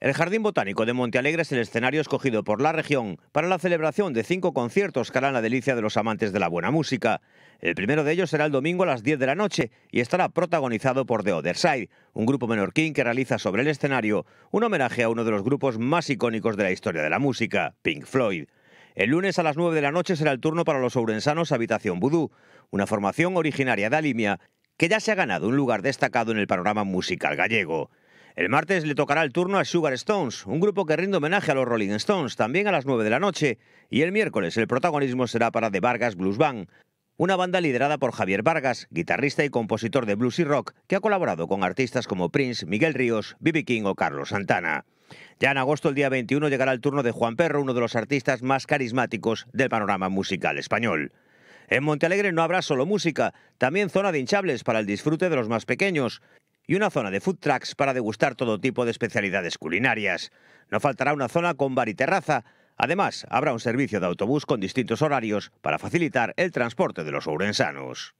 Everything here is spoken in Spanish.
El Jardín Botánico de Montealegre es el escenario escogido por la región para la celebración de cinco conciertos que harán la delicia de los amantes de la buena música. El primero de ellos será el domingo a las 10 de la noche y estará protagonizado por The Other Side, un grupo menorquín que realiza sobre el escenario un homenaje a uno de los grupos más icónicos de la historia de la música, Pink Floyd. El lunes a las 9 de la noche será el turno para los ourensanos Habitación Vudú, una formación originaria de Alimia que ya se ha ganado un lugar destacado en el panorama musical gallego. El martes le tocará el turno a Sugar Stones, un grupo que rinde homenaje a los Rolling Stones, también a las 9 de la noche, y el miércoles el protagonismo será para The Vargas Blues Band, una banda liderada por Javier Vargas, guitarrista y compositor de blues y rock, que ha colaborado con artistas como Prince, Miguel Ríos, B.B. King o Carlos Santana. Ya en agosto, el día 21, llegará el turno de Juan Perro, uno de los artistas más carismáticos del panorama musical español. En Montealegre no habrá solo música, también zona de hinchables para el disfrute de los más pequeños, y una zona de food trucks para degustar todo tipo de especialidades culinarias. No faltará una zona con bar y terraza. Además, habrá un servicio de autobús con distintos horarios para facilitar el transporte de los ourensanos.